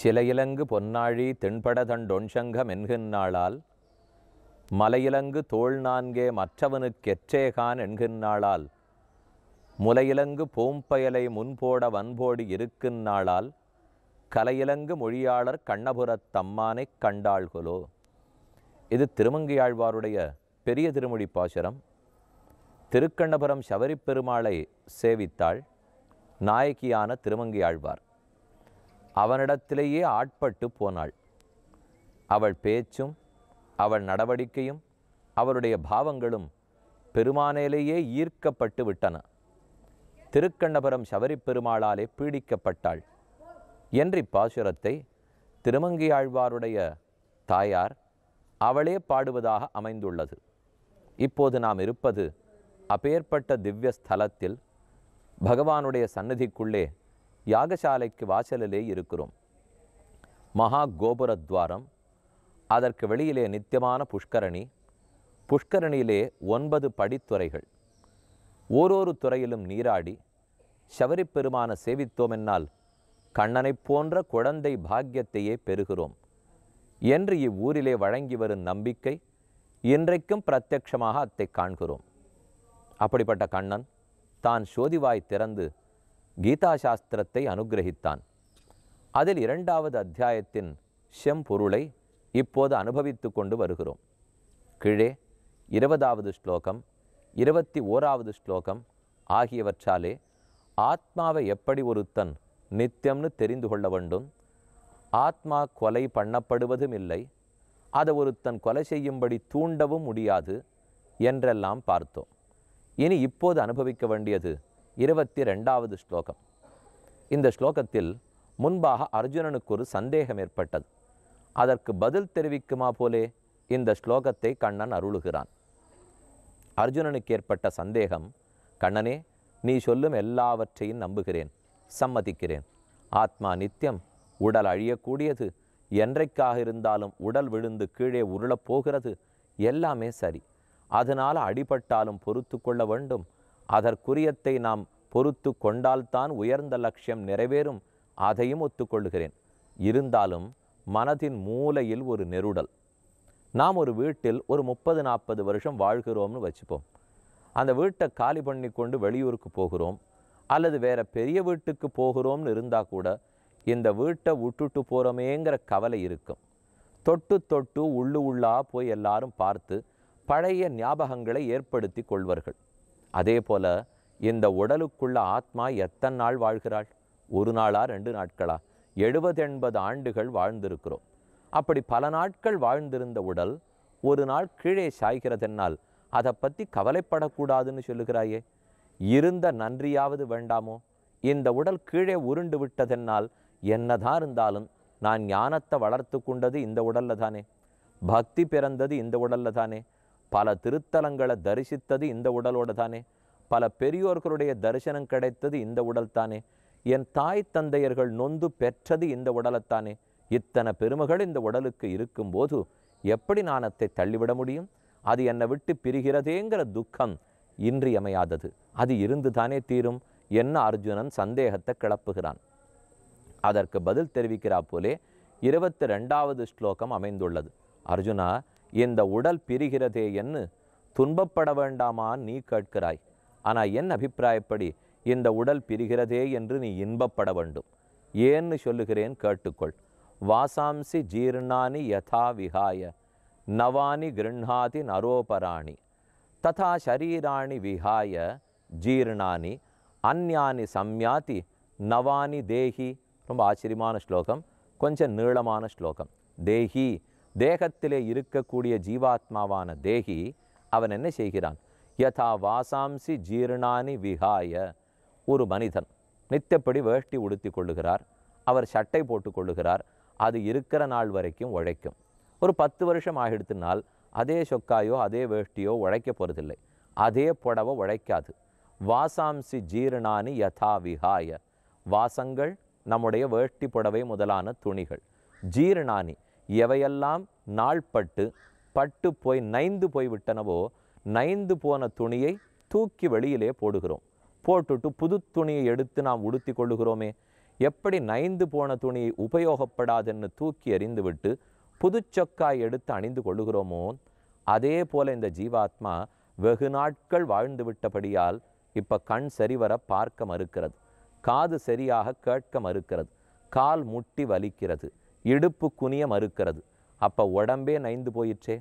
சிலையிலங்கு பொன்னாழி தென்படதன் தண்டொன்சங்கம் என்கின்றாளால் மலையிலங்கு தோல் நான்கே மற்றவனுக்கெற்றேகான் என்கின்றாளால் முலையிலங்கு பூம்பயலை முன்போட வன்போடி இருக்கின்றாளால் கலையிலங்கு மொழியாளர் கண்ணபுரத் தம்மானை கண்டாள்களோ இது திருமங்கையாழ்வாருடைய பெரிய திருமொழி பாசுரம் திருக்கண்ணபுரம் சபரிப்பெருமாளை சேவித்தாள் நாயகியான திருமங்கையாழ்வார் அவனிடத்திலேயே ஆட்பட்டு போனாள் அவள் பேச்சும் அவள் நடவடிக்கையும் அவருடைய பாவங்களும் பெருமானேலேயே ஈர்க்கப்பட்டு விட்டன திருக்கண்ணபுரம் பெருமாளாலே பீடிக்கப்பட்டாள் என்றி பாசுரத்தை திருமங்கியாழ்வாருடைய தாயார் அவளே பாடுவதாக அமைந்துள்ளது இப்போது நாம் இருப்பது அப்பேற்பட்ட திவ்ய ஸ்தலத்தில் பகவானுடைய சன்னதிக்குள்ளே யாகசாலைக்கு வாசலிலே இருக்கிறோம் மகா கோபுரத்வாரம் அதற்கு வெளியிலே நித்தியமான புஷ்கரணி புஷ்கரணியிலே ஒன்பது படித்துறைகள் ஓரொரு துறையிலும் நீராடி சேவித்தோம் என்னால் கண்ணனைப் போன்ற குழந்தை பாக்கியத்தையே பெறுகிறோம் என்று இவ்வூரிலே வழங்கி வரும் நம்பிக்கை இன்றைக்கும் பிரத்யட்சமாக அத்தை காண்கிறோம் அப்படிப்பட்ட கண்ணன் தான் சோதிவாய் திறந்து கீதா சாஸ்திரத்தை அனுகிரகித்தான் அதில் இரண்டாவது அத்தியாயத்தின் செம்பொருளை இப்போது அனுபவித்து கொண்டு வருகிறோம் கீழே இருபதாவது ஸ்லோகம் இருபத்தி ஓராவது ஸ்லோகம் ஆகியவற்றாலே ஆத்மாவை எப்படி ஒருத்தன் நித்தியம்னு தெரிந்து கொள்ள வேண்டும் ஆத்மா கொலை பண்ணப்படுவதும் இல்லை அதை ஒருத்தன் கொலை செய்யும்படி தூண்டவும் முடியாது என்றெல்லாம் பார்த்தோம் இனி இப்போது அனுபவிக்க வேண்டியது இருபத்தி ரெண்டாவது ஸ்லோகம் இந்த ஸ்லோகத்தில் முன்பாக அர்ஜுனனுக்கு ஒரு சந்தேகம் ஏற்பட்டது அதற்கு பதில் தெரிவிக்குமா போலே இந்த ஸ்லோகத்தை கண்ணன் அருளுகிறான் அர்ஜுனனுக்கு ஏற்பட்ட சந்தேகம் கண்ணனே நீ சொல்லும் எல்லாவற்றையும் நம்புகிறேன் சம்மதிக்கிறேன் ஆத்மா நித்தியம் உடல் அழியக்கூடியது என்றைக்காக இருந்தாலும் உடல் விழுந்து கீழே உருளப் போகிறது எல்லாமே சரி அதனால் அடிபட்டாலும் பொறுத்து கொள்ள வேண்டும் அதற்குரியத்தை நாம் பொறுத்து கொண்டால்தான் உயர்ந்த லட்சியம் நிறைவேறும் அதையும் ஒத்துக்கொள்கிறேன் இருந்தாலும் மனதின் மூலையில் ஒரு நெருடல் நாம் ஒரு வீட்டில் ஒரு முப்பது நாற்பது வருஷம் வாழ்கிறோம்னு வச்சுப்போம் அந்த வீட்டை காலி பண்ணி கொண்டு வெளியூருக்கு போகிறோம் அல்லது வேற பெரிய வீட்டுக்கு போகிறோம்னு இருந்தால் கூட இந்த வீட்டை விட்டுட்டு போகிறோமேங்கிற கவலை இருக்கும் தொட்டு தொட்டு உள்ளு உள்ளா போய் எல்லாரும் பார்த்து பழைய ஞாபகங்களை ஏற்படுத்தி கொள்வார்கள் அதே போல் இந்த உடலுக்குள்ள ஆத்மா எத்தனை நாள் வாழ்கிறாள் ஒரு நாளா ரெண்டு நாட்களா எழுபது எண்பது ஆண்டுகள் வாழ்ந்திருக்கிறோம் அப்படி பல நாட்கள் வாழ்ந்திருந்த உடல் ஒரு நாள் கீழே சாய்கிறதென்னால் அதை பற்றி கவலைப்படக்கூடாதுன்னு சொல்லுகிறாயே இருந்த நன்றியாவது வேண்டாமோ இந்த உடல் கீழே உருண்டு விட்டதென்னால் என்னதான் இருந்தாலும் நான் ஞானத்தை வளர்த்து கொண்டது இந்த உடல்ல தானே பக்தி பிறந்தது இந்த உடல்ல தானே பல திருத்தலங்களை தரிசித்தது இந்த உடலோடு தானே பல பெரியோர்களுடைய தரிசனம் கிடைத்தது இந்த உடல் தானே என் தாய் தந்தையர்கள் நொந்து பெற்றது இந்த உடலைத்தானே இத்தனை பெருமைகள் இந்த உடலுக்கு இருக்கும்போது எப்படி நான் அதை தள்ளிவிட முடியும் அது என்னை விட்டு பிரிகிறதேங்கிற துக்கம் இன்றியமையாதது அது இருந்து தானே தீரும் என்ன அர்ஜுனன் சந்தேகத்தை கிளப்புகிறான் அதற்கு பதில் தெரிவிக்கிறா போலே இருபத்தி ரெண்டாவது ஸ்லோகம் அமைந்துள்ளது அர்ஜுனா இந்த உடல் பிரிகிறதே என்று துன்பப்பட வேண்டாமா நீ கேட்கிறாய் ஆனால் என் அபிப்பிராயப்படி இந்த உடல் பிரிகிறதே என்று நீ இன்பப்பட வேண்டும் ஏன்னு சொல்லுகிறேன் கேட்டுக்கொள் வாசாம்சி ஜீர்ணானி யதா விகாய நவானி கிருண்ணாதி நரோபராணி ததா ஷரீராணி விகாய ஜீர்ணானி அந்யானி சம்யாதி நவானி தேஹி ரொம்ப ஆச்சரியமான ஸ்லோகம் கொஞ்சம் நீளமான ஸ்லோகம் தேஹி தேகத்திலே இருக்கக்கூடிய ஜீவாத்மாவான தேகி அவன் என்ன செய்கிறான் யதா வாசாம்சி ஜீர்ணானி விகாய ஒரு மனிதன் நித்தப்படி வேஷ்டி உடுத்தி கொள்ளுகிறார் அவர் சட்டை போட்டு கொள்ளுகிறார் அது இருக்கிற நாள் வரைக்கும் உழைக்கும் ஒரு பத்து வருஷம் ஆகிடுத்துனால் அதே சொக்காயோ அதே வேஷ்டியோ உழைக்க போகிறதில்லை அதே புடவை உழைக்காது வாசாம்சி ஜீரணானி யதா விகாய வாசங்கள் நம்முடைய வேஷ்டி புடவை முதலான துணிகள் ஜீரணானி எவையெல்லாம் நாள்பட்டு பட்டு போய் நைந்து போய் விட்டனவோ நைந்து போன துணியை தூக்கி வெளியிலே போடுகிறோம் போட்டுட்டு புது துணியை எடுத்து நாம் உடுத்தி கொள்ளுகிறோமே எப்படி நைந்து போன துணியை உபயோகப்படாதென்னு தூக்கி எறிந்துவிட்டு புதுச்சொக்காய் எடுத்து அணிந்து கொள்ளுகிறோமோ அதே போல இந்த ஜீவாத்மா வெகு நாட்கள் வாழ்ந்து விட்டபடியால் இப்போ கண் சரிவர பார்க்க மறுக்கிறது காது சரியாக கேட்க மறுக்கிறது கால் முட்டி வலிக்கிறது இடுப்பு குனிய மறுக்கிறது அப்போ உடம்பே நைந்து போயிடுச்சே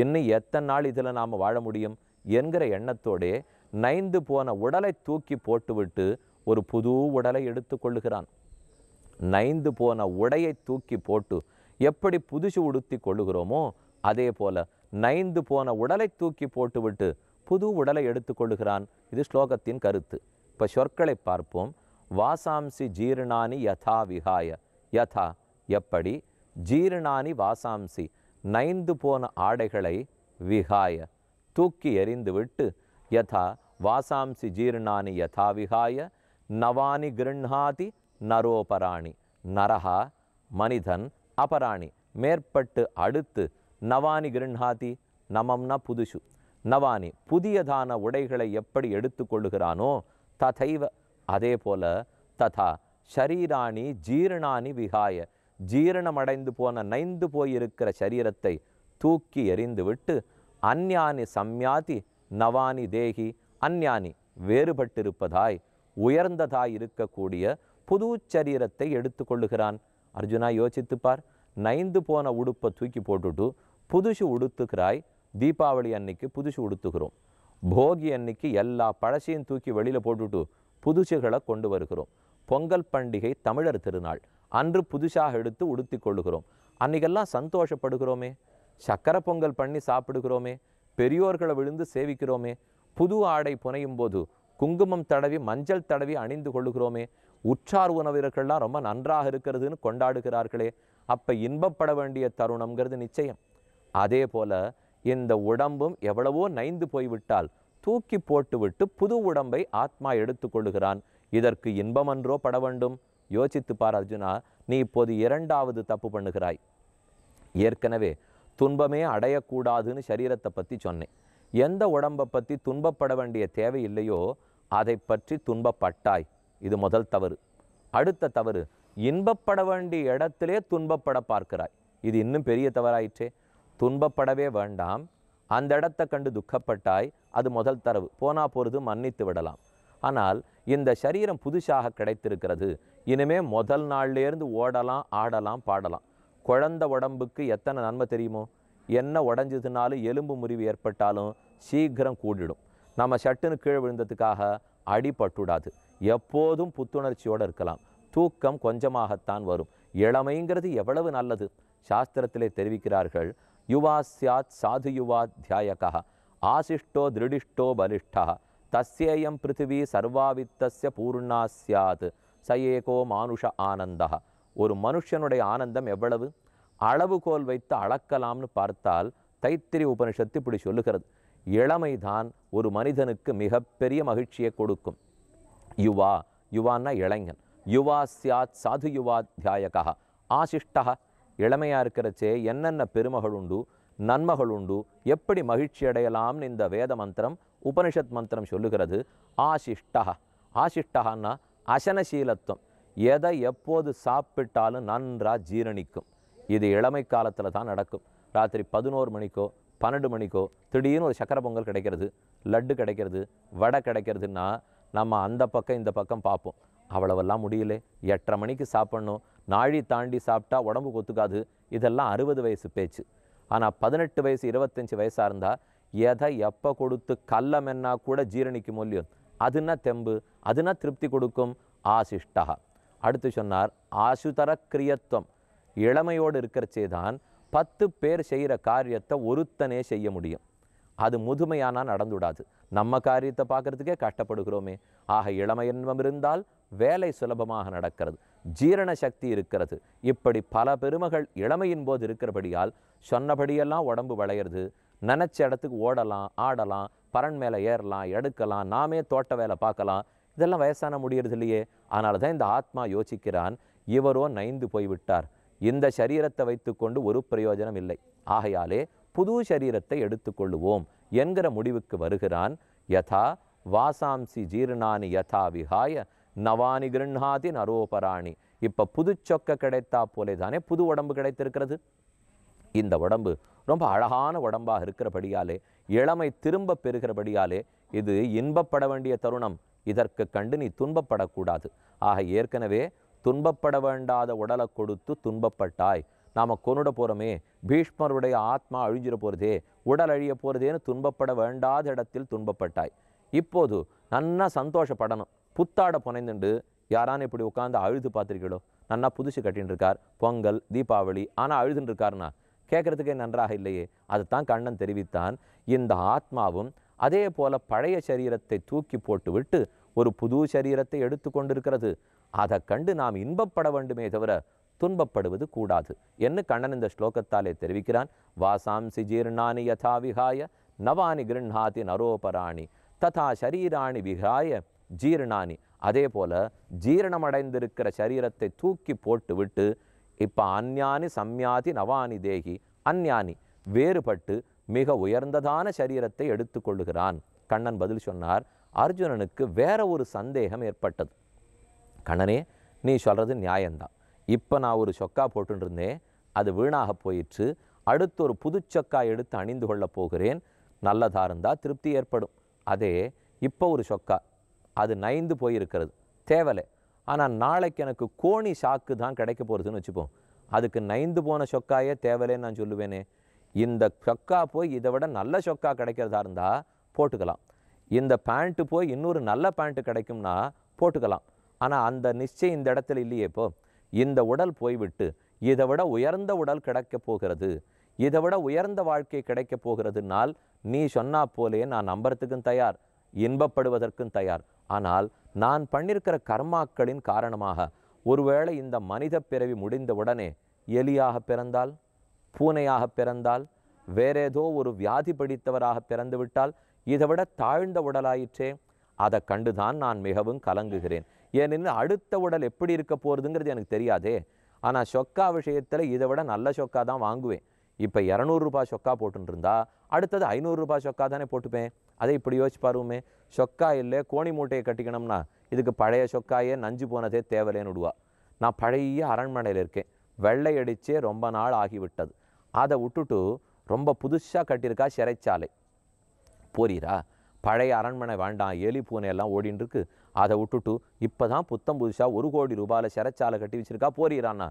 இன்னும் எத்தனை நாள் இதில் நாம் வாழ முடியும் என்கிற எண்ணத்தோடே நைந்து போன உடலை தூக்கி போட்டுவிட்டு ஒரு புது உடலை எடுத்து கொள்ளுகிறான் நைந்து போன உடையை தூக்கி போட்டு எப்படி புதுசு உடுத்தி கொள்ளுகிறோமோ அதே போல நைந்து போன உடலை தூக்கி போட்டுவிட்டு புது உடலை கொள்ளுகிறான் இது ஸ்லோகத்தின் கருத்து இப்போ சொற்களை பார்ப்போம் வாசாம்சி ஜீர்ணானி யதா விகாய யதா எப்படி ஜீரணானி வாசாம்சி நைந்து போன ஆடைகளை விகாய தூக்கி எறிந்துவிட்டு யதா வாசாம்சி ஜீர்ணானி யதா விகாய நவானி கிருண்ணாதி நரோபராணி நரஹா மனிதன் அபராணி மேற்பட்டு அடுத்து நவானி கிருண்ணாதி நமம்னா புதுசு நவானி புதியதான உடைகளை எப்படி கொள்ளுகிறானோ ததைவ அதே போல ததா ஷரீராணி ஜீரணானி விகாய ஜீரணமடைந்து போன நைந்து போயிருக்கிற சரீரத்தை தூக்கி எறிந்துவிட்டு அந்யானி சம்யாதி நவானி தேகி அந்யானி வேறுபட்டிருப்பதாய் உயர்ந்ததாய் இருக்கக்கூடிய புது சரீரத்தை எடுத்துக்கொள்ளுகிறான் அர்ஜுனா யோசித்துப்பார் நைந்து போன உடுப்பை தூக்கி போட்டுட்டு புதுசு உடுத்துக்கிறாய் தீபாவளி அன்னைக்கு புதுசு உடுத்துகிறோம் போகி அன்னைக்கு எல்லா பழசையும் தூக்கி வெளியில் போட்டுட்டு புதுசுகளை கொண்டு வருகிறோம் பொங்கல் பண்டிகை தமிழர் திருநாள் அன்று புதுசாக எடுத்து உடுத்தி கொள்ளுகிறோம் அன்றைக்கெல்லாம் சந்தோஷப்படுகிறோமே சக்கரை பொங்கல் பண்ணி சாப்பிடுகிறோமே பெரியோர்களை விழுந்து சேவிக்கிறோமே புது ஆடை புனையும் போது குங்குமம் தடவி மஞ்சள் தடவி அணிந்து கொள்ளுகிறோமே உற்றார் உணவீரர்கள்லாம் ரொம்ப நன்றாக இருக்கிறதுன்னு கொண்டாடுகிறார்களே அப்போ இன்பப்பட வேண்டிய தருணம்ங்கிறது நிச்சயம் அதே போல் இந்த உடம்பும் எவ்வளவோ நைந்து போய்விட்டால் தூக்கி போட்டுவிட்டு புது உடம்பை ஆத்மா எடுத்துக்கொள்ளுகிறான் இதற்கு இன்பமன்றோ பட வேண்டும் யோசித்து பார் அர்ஜுனா நீ இப்போது இரண்டாவது தப்பு பண்ணுகிறாய் ஏற்கனவே துன்பமே அடையக்கூடாதுன்னு சரீரத்தை பற்றி சொன்னேன் எந்த உடம்பை பற்றி துன்பப்பட வேண்டிய தேவை இல்லையோ அதை பற்றி துன்பப்பட்டாய் இது முதல் தவறு அடுத்த தவறு இன்பப்பட வேண்டிய இடத்திலே துன்பப்பட பார்க்கிறாய் இது இன்னும் பெரிய தவறாயிற்றே துன்பப்படவே வேண்டாம் அந்த இடத்த கண்டு துக்கப்பட்டாய் அது முதல் தரவு போனா போகிறது மன்னித்து விடலாம் ஆனால் இந்த சரீரம் புதுசாக கிடைத்திருக்கிறது இனிமே முதல் நாள்லேருந்து ஓடலாம் ஆடலாம் பாடலாம் குழந்த உடம்புக்கு எத்தனை நன்மை தெரியுமோ என்ன உடஞ்சதுனாலும் எலும்பு முறிவு ஏற்பட்டாலும் சீக்கிரம் கூடிடும் நம்ம சட்டுன்னு கீழே விழுந்ததுக்காக அடிபட்டுடாது எப்போதும் புத்துணர்ச்சியோடு இருக்கலாம் தூக்கம் கொஞ்சமாகத்தான் வரும் இளமைங்கிறது எவ்வளவு நல்லது சாஸ்திரத்திலே தெரிவிக்கிறார்கள் யுவா சாத் சாது யுவா தியாயகா ஆசிஷ்டோ திருடிஷ்டோ பலிஷ்டா தஸ்யேயம் பிருத்திவி சர்வாவித்தஸ்ய பூர்ணா சாத் சயேகோ மானுஷ ஆனந்தா ஒரு மனுஷனுடைய ஆனந்தம் எவ்வளவு அளவுகோல் வைத்து அளக்கலாம்னு பார்த்தால் தைத்திரி உபனிஷத்து இப்படி சொல்லுகிறது இளமைதான் ஒரு மனிதனுக்கு மிகப்பெரிய மகிழ்ச்சியை கொடுக்கும் யுவா யுவான்னா இளைஞன் யுவா சியாத் சாது யுவா தியாயகா ஆசிஷ்டா இளமையாக இருக்கிறச்சே என்னென்ன பெருமகள் உண்டு நன்மகள் உண்டு எப்படி மகிழ்ச்சி அடையலாம்னு இந்த வேத மந்திரம் உபனிஷத் மந்திரம் சொல்லுகிறது ஆசிஷ்டா ஆசிஷ்டான்னா அசனசீலத்துவம் எதை எப்போது சாப்பிட்டாலும் நன்றாக ஜீரணிக்கும் இது இளமை காலத்தில் தான் நடக்கும் ராத்திரி பதினோரு மணிக்கோ பன்னெண்டு மணிக்கோ திடீர்னு ஒரு சக்கரை பொங்கல் கிடைக்கிறது லட்டு கிடைக்கிறது வடை கிடைக்கிறதுன்னா நம்ம அந்த பக்கம் இந்த பக்கம் பார்ப்போம் அவ்வளவெல்லாம் முடியல எட்டரை மணிக்கு சாப்பிட்ணும் நாழி தாண்டி சாப்பிட்டா உடம்பு கொத்துக்காது இதெல்லாம் அறுபது வயசு பேச்சு ஆனால் பதினெட்டு வயசு இருபத்தஞ்சி வயசாக இருந்தால் எதை எப்போ கொடுத்து கல்லமென்னா கூட ஜீரணிக்கும் மூலியம் அதுனா தெம்பு அதுனா திருப்தி கொடுக்கும் ஆசிஷ்டா அடுத்து சொன்னார் ஆசுதர கிரியத்துவம் இளமையோடு இருக்கிறச்சே தான் பத்து பேர் செய்கிற காரியத்தை ஒருத்தனே செய்ய முடியும் அது முதுமையானா நடந்துவிடாது நம்ம காரியத்தை பார்க்குறதுக்கே கஷ்டப்படுகிறோமே ஆக இளமை இன்பம் இருந்தால் வேலை சுலபமாக நடக்கிறது ஜீரண சக்தி இருக்கிறது இப்படி பல பெருமகள் இளமையின் போது இருக்கிறபடியால் சொன்னபடியெல்லாம் உடம்பு வளையிறது நினச்ச இடத்துக்கு ஓடலாம் ஆடலாம் பரன் மேலே ஏறலாம் எடுக்கலாம் நாமே தோட்ட வேலை பார்க்கலாம் இதெல்லாம் வயசான முடியறது இல்லையே அதனால தான் இந்த ஆத்மா யோசிக்கிறான் இவரோ நைந்து போய்விட்டார் இந்த சரீரத்தை வைத்துக்கொண்டு ஒரு பிரயோஜனம் இல்லை ஆகையாலே புது சரீரத்தை எடுத்துக்கொள்ளுவோம் என்கிற முடிவுக்கு வருகிறான் யதா வாசாம்சி ஜீர்ணானி யதா விகாய நவானி கிருண்ணாதி நரோபராணி இப்போ புது சொக்க கிடைத்தா போலே தானே புது உடம்பு கிடைத்திருக்கிறது இந்த உடம்பு ரொம்ப அழகான உடம்பாக இருக்கிறபடியாலே இளமை திரும்ப பெறுகிறபடியாலே இது இன்பப்பட வேண்டிய தருணம் இதற்கு கண்டு நீ துன்பப்படக்கூடாது ஆக ஏற்கனவே துன்பப்பட வேண்டாத உடலை கொடுத்து துன்பப்பட்டாய் நாம் கொண்டுட போகிறோமே பீஷ்மருடைய ஆத்மா அழிஞ்சிட போகிறதே உடல் அழிய போகிறதேன்னு துன்பப்பட வேண்டாத இடத்தில் துன்பப்பட்டாய் இப்போது நன்னா சந்தோஷப்படணும் புத்தாட புனைந்துண்டு யாரான இப்படி உட்காந்து அழுது பார்த்துருக்கீங்களோ நன்னா புதுசு கட்டின்னு இருக்கார் பொங்கல் தீபாவளி ஆனால் அழுதுன்னு இருக்காருண்ணா கேட்கறதுக்கே நன்றாக இல்லையே அதுதான் கண்ணன் தெரிவித்தான் இந்த ஆத்மாவும் அதே போல பழைய சரீரத்தை தூக்கி போட்டுவிட்டு ஒரு புது சரீரத்தை எடுத்து கொண்டிருக்கிறது அதை கண்டு நாம் இன்பப்பட வேண்டுமே தவிர துன்பப்படுவது கூடாது என்று கண்ணன் இந்த ஸ்லோகத்தாலே தெரிவிக்கிறான் வாசாம்சி ஜீர்ணானி யதா விகாய நவானி கிருண்ணாதி நரோபராணி ததா சரீராணி விகாய ஜீர்ணானி அதே போல ஜீரணமடைந்திருக்கிற சரீரத்தை தூக்கி போட்டுவிட்டு இப்போ அந்யானி சம்யாதி நவானி தேகி அந்யானி வேறுபட்டு மிக உயர்ந்ததான சரீரத்தை எடுத்துக்கொள்ளுகிறான் கண்ணன் பதில் சொன்னார் அர்ஜுனனுக்கு வேற ஒரு சந்தேகம் ஏற்பட்டது கண்ணனே நீ சொல்கிறது நியாயம்தான் இப்போ நான் ஒரு சொக்கா போட்டுருந்தேன் அது வீணாக போயிற்று அடுத்து ஒரு புது சொக்கா எடுத்து அணிந்து கொள்ளப் போகிறேன் நல்லதாக இருந்தால் திருப்தி ஏற்படும் அதே இப்போ ஒரு சொக்கா அது நைந்து போயிருக்கிறது தேவலை ஆனால் நாளைக்கு எனக்கு கோணி சாக்கு தான் கிடைக்க போகிறதுன்னு வச்சுப்போம் அதுக்கு நைந்து போன சொக்காயே தேவையில்லை நான் சொல்லுவேனே இந்த சொக்கா போய் இதை விட நல்ல சொக்கா கிடைக்கிறதா இருந்தால் போட்டுக்கலாம் இந்த பேண்ட்டு போய் இன்னொரு நல்ல பேண்ட்டு கிடைக்கும்னா போட்டுக்கலாம் ஆனால் அந்த நிச்சயம் இந்த இடத்துல இல்லையே இப்போ இந்த உடல் போய்விட்டு இதை விட உயர்ந்த உடல் கிடைக்கப் போகிறது இதை விட உயர்ந்த வாழ்க்கை கிடைக்கப் போகிறதுனால் நீ சொன்னா போலே நான் நம்புறதுக்கும் தயார் இன்பப்படுவதற்கும் தயார் ஆனால் நான் பண்ணிருக்கிற கர்மாக்களின் காரணமாக ஒருவேளை இந்த மனித பிறவி முடிந்தவுடனே எலியாக பிறந்தால் பூனையாக பிறந்தால் வேறேதோ ஒரு வியாதி பிடித்தவராக பிறந்துவிட்டால் இதை விட தாழ்ந்த உடலாயிற்றே அதை கண்டுதான் நான் மிகவும் கலங்குகிறேன் ஏனெனில் அடுத்த உடல் எப்படி இருக்க போகிறதுங்கிறது எனக்கு தெரியாதே ஆனால் சொக்கா விஷயத்தில் இதை விட நல்ல சொக்கா தான் வாங்குவேன் இப்போ இரநூறுபா சொக்கா போட்டுருந்தா அடுத்தது ஐநூறுரூபா சொக்கா தானே போட்டுப்பேன் அதை இப்படி யோசிச்சு பாருவோமே சொக்கா இல்லை கோணி மூட்டையை கட்டிக்கணும்னா இதுக்கு பழைய சொக்காயே நஞ்சு போனதே தேவையில்லைன்னு விடுவா நான் பழைய அரண்மனையில் இருக்கேன் வெள்ளை அடிச்சே ரொம்ப நாள் ஆகிவிட்டது அதை விட்டுட்டு ரொம்ப புதுசாக கட்டியிருக்கா சிறைச்சாலை போறீரா பழைய அரண்மனை வேண்டாம் எலி பூனை எல்லாம் ஓடின்னு அதை விட்டுட்டு இப்போ தான் புத்தம் புதுசாக ஒரு கோடி ரூபாயில் சிறைச்சாலை கட்டி வச்சுருக்கா போறீரான்னா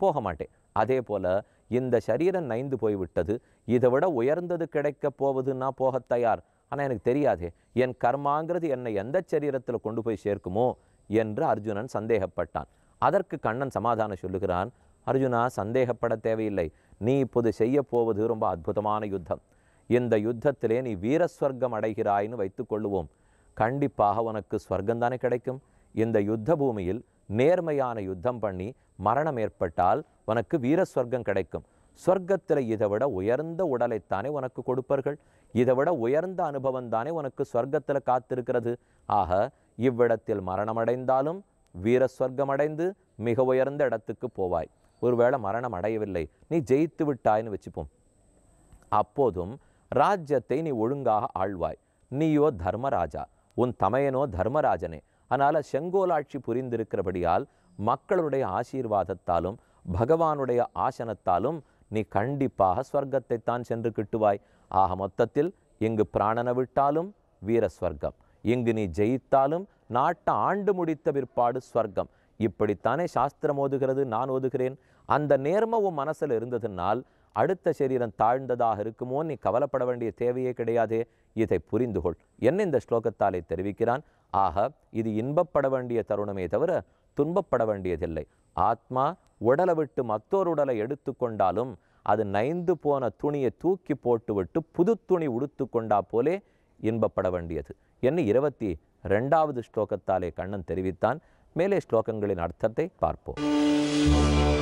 போக மாட்டேன் அதே போல் இந்த சரீரம் நைந்து போய்விட்டது இதை விட உயர்ந்தது கிடைக்கப் போவதுன்னா போக தயார் ஆனால் எனக்கு தெரியாது என் கர்மாங்கிறது என்னை எந்த சரீரத்தில் கொண்டு போய் சேர்க்குமோ என்று அர்ஜுனன் சந்தேகப்பட்டான் அதற்கு கண்ணன் சமாதானம் சொல்லுகிறான் அர்ஜுனா சந்தேகப்பட தேவையில்லை நீ இப்போது செய்ய போவது ரொம்ப அற்புதமான யுத்தம் இந்த யுத்தத்திலே நீ வீரஸ்வர்க்கம் வைத்துக் வைத்துக்கொள்ளுவோம் கண்டிப்பாக உனக்கு ஸ்வர்க்கம் தானே கிடைக்கும் இந்த யுத்த பூமியில் நேர்மையான யுத்தம் பண்ணி மரணம் ஏற்பட்டால் உனக்கு வீரஸ்வர்க்கம் கிடைக்கும் ஸ்வர்க்கத்தில் இதை விட உயர்ந்த உடலைத்தானே உனக்கு கொடுப்பார்கள் இதை விட உயர்ந்த அனுபவம் தானே உனக்கு ஸ்வர்க்கத்தில் காத்திருக்கிறது ஆக இவ்விடத்தில் மரணமடைந்தாலும் வீர சொர்க்கம் அடைந்து மிக உயர்ந்த இடத்துக்கு போவாய் ஒருவேளை மரணம் அடையவில்லை நீ ஜெயித்து விட்டாய்னு வச்சுப்போம் அப்போதும் ராஜ்யத்தை நீ ஒழுங்காக ஆழ்வாய் நீயோ தர்மராஜா உன் தமையனோ தர்மராஜனே அதனால் செங்கோலாட்சி புரிந்திருக்கிறபடியால் மக்களுடைய ஆசீர்வாதத்தாலும் பகவானுடைய ஆசனத்தாலும் நீ கண்டிப்பாக ஸ்வர்க்கத்தை தான் சென்று கிட்டுவாய் ஆக மொத்தத்தில் இங்கு பிராணனை விட்டாலும் வீர ஸ்வர்க்கம் இங்கு நீ ஜெயித்தாலும் நாட்டை ஆண்டு முடித்த பிற்பாடு ஸ்வர்க்கம் இப்படித்தானே சாஸ்திரம் ஓதுகிறது நான் ஓதுகிறேன் அந்த நேர்ம உன் மனசில் இருந்ததுனால் அடுத்த சரீரம் தாழ்ந்ததாக இருக்குமோ நீ கவலைப்பட வேண்டிய தேவையே கிடையாதே இதை புரிந்துகொள் என்ன இந்த ஸ்லோகத்தாலே தெரிவிக்கிறான் ஆக இது இன்பப்பட வேண்டிய தருணமே தவிர துன்பப்பட வேண்டியதில்லை ஆத்மா உடலை விட்டு மற்றொரு உடலை எடுத்து கொண்டாலும் அது நைந்து போன துணியை தூக்கி போட்டுவிட்டு புது துணி உடுத்து கொண்டா போலே இன்பப்பட வேண்டியது என்று இருபத்தி ரெண்டாவது ஸ்லோகத்தாலே கண்ணன் தெரிவித்தான் மேலே ஸ்லோகங்களின் அர்த்தத்தை பார்ப்போம்